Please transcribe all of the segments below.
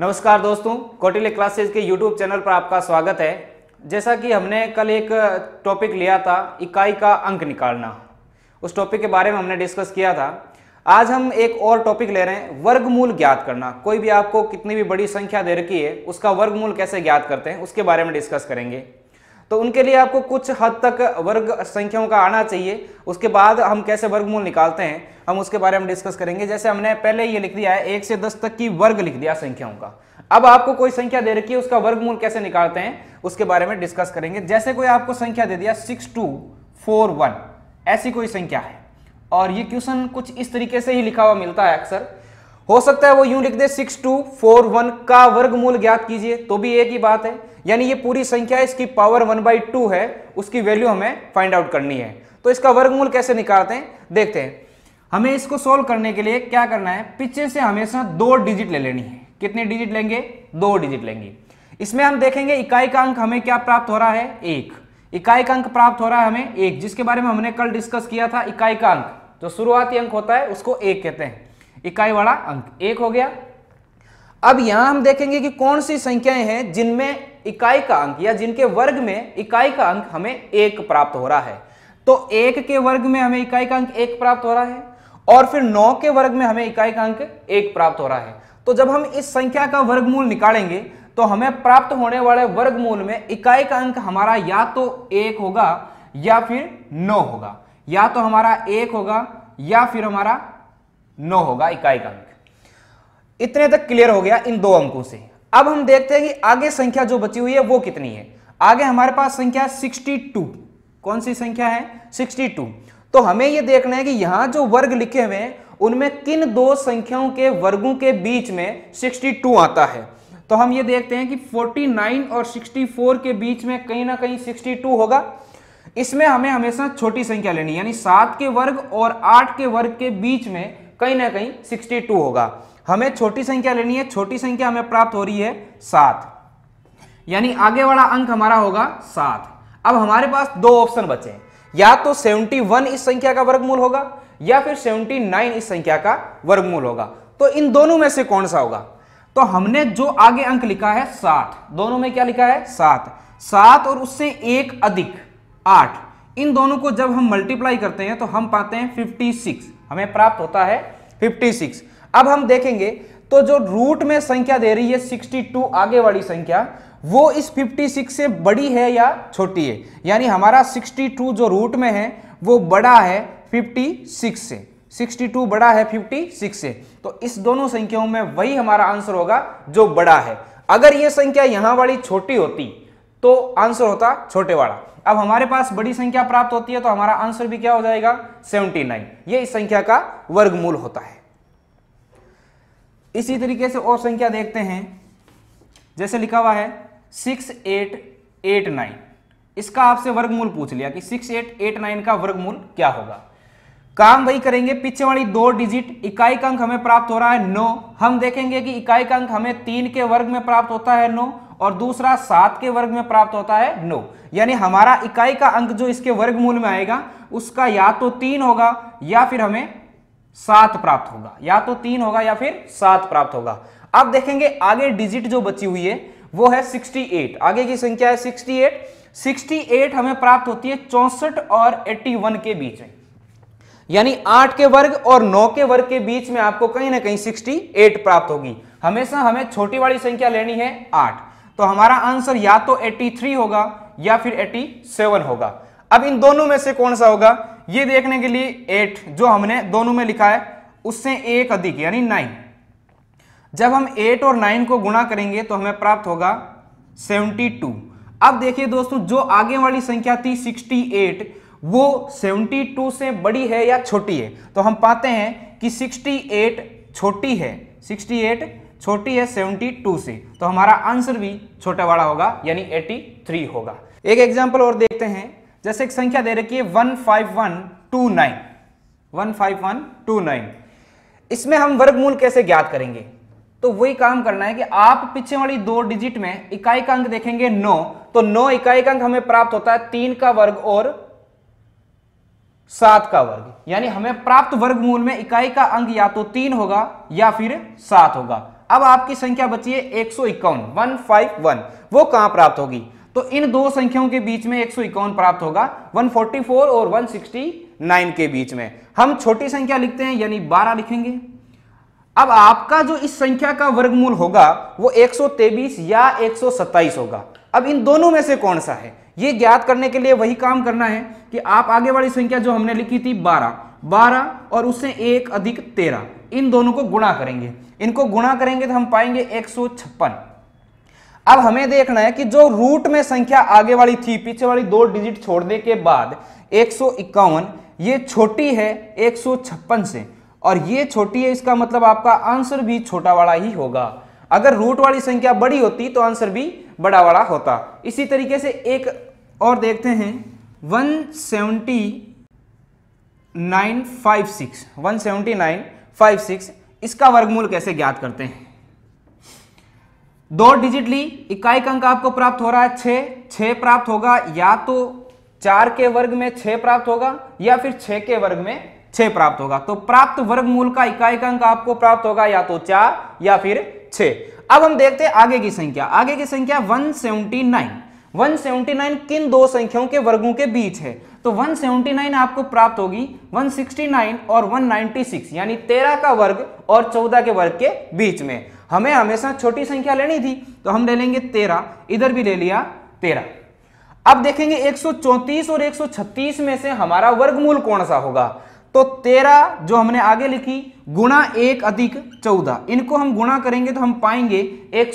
नमस्कार दोस्तों कौटिल्य क्लासेज के यूट्यूब चैनल पर आपका स्वागत है जैसा कि हमने कल एक टॉपिक लिया था इकाई का अंक निकालना उस टॉपिक के बारे में हमने डिस्कस किया था आज हम एक और टॉपिक ले रहे हैं वर्गमूल ज्ञात करना कोई भी आपको कितनी भी बड़ी संख्या दे रखी है उसका वर्गमूल कैसे ज्ञात करते हैं उसके बारे में डिस्कस करेंगे तो उनके लिए आपको कुछ हद तक वर्ग संख्याओं का आना चाहिए उसके बाद हम कैसे वर्गमूल निकालते हैं हम उसके बारे में डिस्कस करेंगे जैसे हमने पहले ये लिख दिया है एक से दस तक की वर्ग लिख दिया संख्याओं का अब आपको कोई संख्या दे रखी है उसका वर्गमूल कैसे निकालते हैं उसके बारे में डिस्कस करेंगे जैसे कोई आपको संख्या दे दिया सिक्स टू फोर वन ऐसी कोई संख्या है और ये क्वेश्चन कुछ इस तरीके से ही लिखा हुआ मिलता है अक्सर हो सकता है वो यूं लिख दे सिक्स टू फोर वन का वर्गमूल ज्ञात कीजिए तो भी एक ही बात है यानी ये पूरी संख्या इसकी पावर वन बाई टू है उसकी वैल्यू हमें फाइंड आउट करनी है तो इसका वर्गमूल कैसे निकालते हैं देखते हैं हमें इसको सोल्व करने के लिए क्या करना है पीछे से हमेशा दो डिजिट ले लेनी है कितने डिजिट लेंगे दो डिजिट लेंगे इसमें हम देखेंगे इकाई का अंक हमें क्या प्राप्त हो रहा है एक इकाई का अंक प्राप्त हो रहा है हमें एक जिसके बारे में हमने कल डिस्कस किया था इकाई का अंक जो शुरुआती अंक होता है उसको एक कहते हैं इकाई वाला अंक एक हो गया अब यहां हम देखेंगे कि कौन सी संख्याएं हैं जिनमें इकाई का अंक या जिनके वर्ग में इकाई का अंक हमें एक प्राप्त हो रहा है तो एक के वर्ग में हमें इकाई का अंक एक प्राप्त हो रहा है और फिर नौ के वर्ग में हमें इकाई का अंक एक प्राप्त हो रहा है तो जब हम इस संख्या का वर्गमूल निकालेंगे तो हमें प्राप्त होने वाले वर्गमूल में इकाई का अंक हमारा या तो एक होगा या फिर नौ होगा या तो हमारा एक होगा या फिर हमारा नौ होगा इकाई का अंक इतने तक क्लियर हो गया इन दो अंकों से अब हम देखते हैं कि आगे संख्या जो बची हुई है वो कितनी है आगे हमारे पास संख्या 62 कौन सी संख्या है 62 तो हमें ये देखना है कि यहां जो वर्ग लिखे हुए हैं उनमें किन दो संख्याओं के वर्गों के बीच में 62 आता है तो हम ये देखते हैं कि 49 और 64 के बीच में कहीं ना कहीं 62 होगा इसमें हमें हमेशा छोटी संख्या लेनी यानी सात के वर्ग और आठ के वर्ग के बीच में कहीं ना कहीं टू होगा हमें छोटी संख्या लेनी है छोटी संख्या हमें प्राप्त हो रही है सात यानी आगे वाला अंक हमारा होगा सात अब हमारे पास दो ऑप्शन बचे हैं या तो 71 इस संख्या का वर्गमूल होगा या फिर 79 इस संख्या का वर्गमूल होगा तो इन दोनों में से कौन सा होगा तो हमने जो आगे अंक लिखा है सात दोनों में क्या लिखा है सात सात और उससे एक अधिक आठ इन दोनों को जब हम मल्टीप्लाई करते हैं तो हम पाते हैं सिक्स हमें प्राप्त होता है 56 अब हम देखेंगे तो जो रूट में संख्या दे रही है 62 आगे वाली संख्या वो इस 56 से बड़ी है या छोटी है यानी हमारा 62 जो रूट में है वो बड़ा है 56 से 62 बड़ा है 56 से तो इस दोनों संख्याओं में वही हमारा आंसर होगा जो बड़ा है अगर ये संख्या यहां वाली छोटी होती तो आंसर होता छोटे वाला अब हमारे पास बड़ी संख्या प्राप्त होती है तो हमारा आंसर भी क्या हो जाएगा 79 ये इस संख्या का वर्गमूल होता है इसी तरीके से और संख्या देखते हैं जैसे लिखा हुआ है सिक्स एट एट नाइन इसका आपसे वर्गमूल पूछ लिया कि सिक्स एट एट नाइन का वर्गमूल क्या होगा काम वही करेंगे पीछे वाली दो डिजिट इकाई का अंक हमें प्राप्त हो रहा है नौ हम देखेंगे कि इकाई का अंक हमें तीन के वर्ग में प्राप्त होता है नौ और दूसरा सात के वर्ग में प्राप्त होता है नौ यानी हमारा इकाई का अंक जो इसके वर्गमूल में आएगा उसका या तो तीन होगा या फिर हमें सात प्राप्त होगा या तो तीन होगा या फिर सात प्राप्त होगा अब देखेंगे आगे डिजिट जो बची हुई है वो है 68 आगे की संख्या है 68 68 हमें प्राप्त होती है चौसठ और 81 के बीच में यानी 8 के वर्ग और 9 के वर्ग के बीच में आपको कहीं ना कहीं 68 प्राप्त होगी हमेशा हमें छोटी वाली संख्या लेनी है आठ तो हमारा आंसर या तो 83 होगा या फिर 87 होगा अब इन दोनों में से कौन सा होगा ये देखने के लिए 8 जो हमने दोनों में लिखा है उससे एक अधिक यानी नाइन जब हम 8 और 9 को गुणा करेंगे तो हमें प्राप्त होगा 72 अब देखिए दोस्तों जो आगे वाली संख्या थी 68 वो 72 से बड़ी है या छोटी है तो हम पाते हैं कि 68 छोटी है 68 छोटी है 72 से तो हमारा आंसर भी छोटा बड़ा होगा यानी 83 होगा एक एग्जाम्पल और देखते हैं जैसे एक संख्या दे रखी है one five one two nine one five one two nine इसमें हम वर्गमूल कैसे ज्ञात करेंगे तो वही काम करना है कि आप पीछे वाली दो डिजिट में इकाई का अंक देखेंगे नौ तो नौ इकाई का अंक हमें प्राप्त होता है तीन का वर्ग और सात का वर्ग यानी हमें प्राप्त वर्गमूल में इकाई का अंक या तो तीन होगा या फिर सात होगा अब आपकी संख्या बची है एक सौ इक्यावन वन फाइव वन वो कहां प्राप्त होगी तो इन दो संख्याओं के बीच में एक सौ इक्यावन प्राप्त होगा 144 और 169 के बीच में हम छोटी संख्या लिखते हैं यानी 12 लिखेंगे अब आपका जो इस संख्या का वर्गमूल होगा वो 123 या 127 होगा अब इन दोनों में से कौन सा है ये ज्ञात करने के लिए वही काम करना है कि आप आगे वाली संख्या जो हमने लिखी थी बारह बारह और उससे एक अधिक तेरह इन दोनों को गुणा करेंगे इनको गुणा करेंगे तो हम पाएंगे एक अब हमें देखना है कि जो रूट में संख्या आगे वाली थी पीछे वाली दो डिजिट छोड़ने के बाद एक ये छोटी है एक से और ये छोटी है इसका मतलब आपका आंसर भी छोटा वाला ही होगा अगर रूट वाली संख्या बड़ी होती तो आंसर भी बड़ा वाला होता इसी तरीके से एक और देखते हैं 170 nine five six one seventy nine five six इसका वर्गमूल कैसे ज्ञात करते हैं दो डिजिट ली इकाई अंक आपको प्राप्त हो रहा है छे छः प्राप्त होगा या तो चार के वर्ग में छः प्राप्त होगा या फिर छः के वर्ग में छः प्राप्त होगा तो प्राप्त वर्गमूल का इकाई अंक आपको प्राप्त होगा या तो चार या फिर छ अब हम देखते हैं आगे की संख्या आगे की संख्या 179 179 किन दो संख्याओं के वर्गों के बीच है तो 179 आपको प्राप्त होगी 169 और 196 यानी 13 का वर्ग और 14 के वर्ग के बीच में हमें हमेशा छोटी संख्या लेनी थी तो हम ले लेंगे 13 इधर भी ले लिया 13 अब देखेंगे 134 और 136 में से हमारा वर्गमूल कौन सा होगा तो 13 जो हमने आगे लिखी गुणा एक अधिक चौदह इनको हम गुणा करेंगे तो हम पाएंगे एक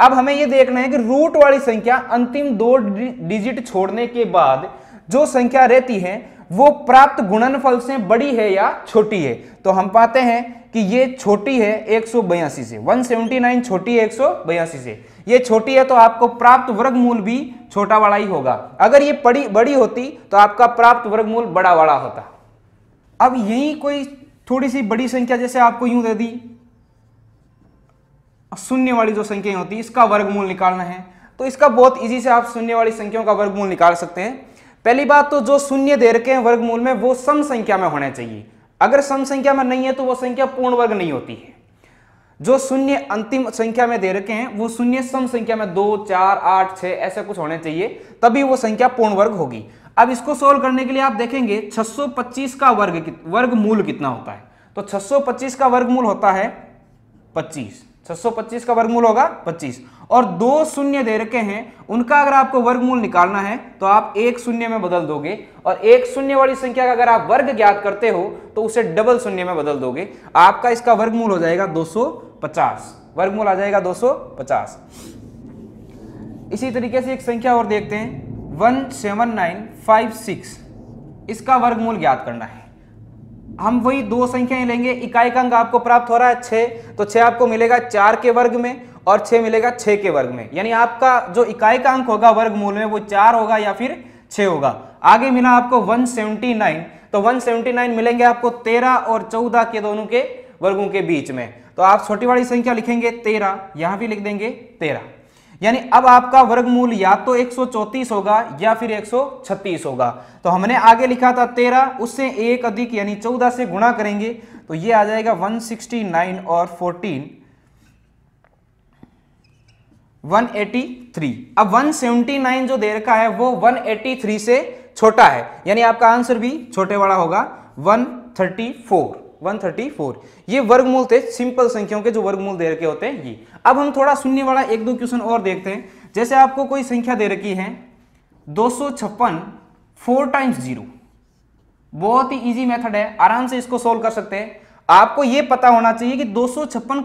अब हमें यह देखना है कि रूट वाली संख्या अंतिम दो डिजिट छोड़ने के बाद जो संख्या रहती है वो प्राप्त गुणनफल से बड़ी है या छोटी है तो हम पाते हैं कि ये छोटी है एक से 179 छोटी है एक से ये छोटी है तो आपको प्राप्त वर्गमूल भी छोटा वाला ही होगा अगर ये बड़ी बड़ी होती तो आपका प्राप्त वर्गमूल बड़ा वाला होता अब यही कोई थोड़ी सी बड़ी संख्या जैसे आपको यूं दे दी शून्य वाली जो संख्याएं होती है इसका वर्गमूल निकालना है तो इसका बहुत ईजी से आप शून्य वाली संख्याओं का वर्गमूल निकाल सकते हैं पहली बात तो जो शून्य दे रखे हैं वर्गमूल में वो सम संख्या में होना चाहिए अगर सम संख्या में नहीं है तो वो संख्या पूर्ण वर्ग नहीं होती है जो शून्य अंतिम संख्या में दे रखे हैं वो शून्य सम संख्या में दो चार आठ छह ऐसे कुछ होने चाहिए तभी वो संख्या पूर्ण वर्ग होगी अब इसको सोल्व करने के लिए आप देखेंगे 625 का वर्ग वर्ग मूल कितना होता है तो 625 का वर्गमूल होता है पच्चीस 625 का वर्गमूल होगा 25 और दो शून्य दे रखे हैं उनका अगर आपको वर्गमूल निकालना है तो आप एक शून्य में बदल दोगे और एक शून्य वाली संख्या का अगर आप वर्ग ज्ञात करते हो तो उसे डबल शून्य में बदल दोगे आपका इसका वर्गमूल हो जाएगा 250 वर्गमूल आ जाएगा 250 इसी तरीके से एक संख्या और देखते हैं वन इसका वर्गमूल ज्ञात करना है हम वही दो संख्याएं लेंगे इकाई का अंक आपको प्राप्त हो रहा है छः तो छः आपको मिलेगा चार के वर्ग में और छः मिलेगा छः के वर्ग में यानी आपका जो इकाई का अंक होगा वर्ग मूल में वो चार होगा या फिर छः होगा आगे मिला आपको 179 तो 179 मिलेंगे आपको 13 और 14 के दोनों के वर्गों के बीच में तो आप छोटी वाली संख्या लिखेंगे तेरह यहाँ भी लिख देंगे तेरह यानी अब आपका वर्गमूल या तो एक होगा या फिर एक होगा तो हमने आगे लिखा था तेरह उससे एक अधिक यानी चौदह से गुणा करेंगे तो ये आ जाएगा 169 और 14 183 अब 179 जो दे रखा है वो 183 से छोटा है यानी आपका आंसर भी छोटे वाला होगा 134 134 ये वर्गमूल थे सिंपल संख्याओं के जो वर्गमूल दे रखे होते हैं ये अब हम थोड़ा सुनने वाला एक दो क्वेश्चन और देखते हैं जैसे आपको कोई संख्या दे रखी है दो सौ छप्पन फोर टाइम्स जीरो बहुत ही इजी मेथड है आराम से इसको सोल्व कर सकते हैं आपको यह पता होना चाहिए कि दो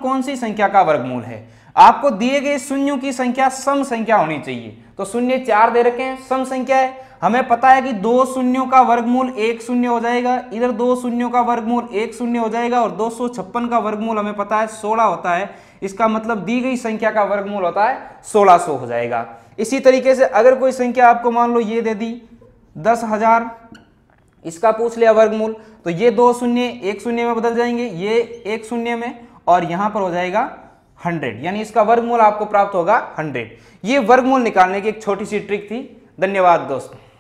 कौन सी संख्या का वर्गमूल है आपको दिए गए शून्यों की संख्या सम संख्या होनी चाहिए तो शून्य चार दे रखे हैं सम संख्या है हमें पता है कि दो शून्यों का वर्गमूल एक शून्य हो जाएगा इधर दो शून्यों का वर्गमूल एक शून्य हो जाएगा और दो सौ छप्पन का वर्गमूल हमें पता है सोलह होता है इसका मतलब दी गई संख्या का वर्गमूल होता है सोलह सो हो जाएगा इसी तरीके से अगर कोई संख्या आपको मान लो ये दे दी दस हजार इसका पूछ लिया वर्गमूल तो ये दो शून्य एक शून्य में बदल जाएंगे ये एक शून्य में और यहां पर हो जाएगा हंड्रेड यानी इसका वर्गमूल आपको प्राप्त होगा हंड्रेड ये वर्गमूल निकालने की एक छोटी सी ट्रिक थी धन्यवाद दोस्तों